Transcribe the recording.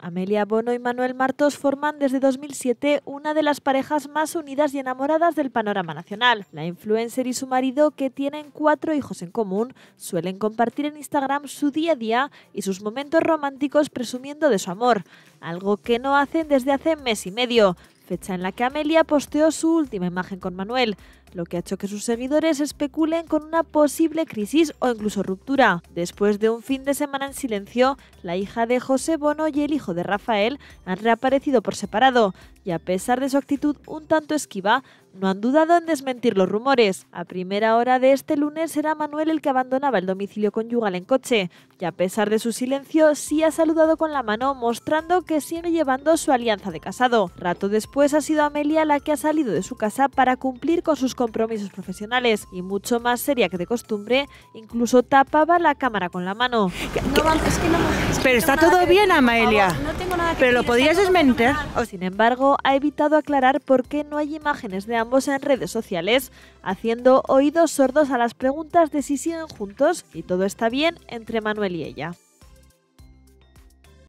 Amelia Bono y Manuel Martos forman desde 2007 una de las parejas más unidas y enamoradas del panorama nacional. La influencer y su marido, que tienen cuatro hijos en común, suelen compartir en Instagram su día a día y sus momentos románticos presumiendo de su amor, algo que no hacen desde hace mes y medio, fecha en la que Amelia posteó su última imagen con Manuel lo que ha hecho que sus seguidores especulen con una posible crisis o incluso ruptura. Después de un fin de semana en silencio, la hija de José Bono y el hijo de Rafael han reaparecido por separado y a pesar de su actitud un tanto esquiva, no han dudado en desmentir los rumores. A primera hora de este lunes era Manuel el que abandonaba el domicilio conyugal en coche, y a pesar de su silencio, sí ha saludado con la mano mostrando que sigue llevando su alianza de casado. Rato después ha sido Amelia la que ha salido de su casa para cumplir con sus compromisos profesionales y mucho más seria que de costumbre, incluso tapaba la cámara con la mano. Pero está todo bien, amaelia Pero lo podías desmentir. Sin embargo, ha evitado aclarar por qué no hay imágenes de ambos en redes sociales, haciendo oídos sordos a las preguntas de si siguen juntos y todo está bien entre Manuel y ella.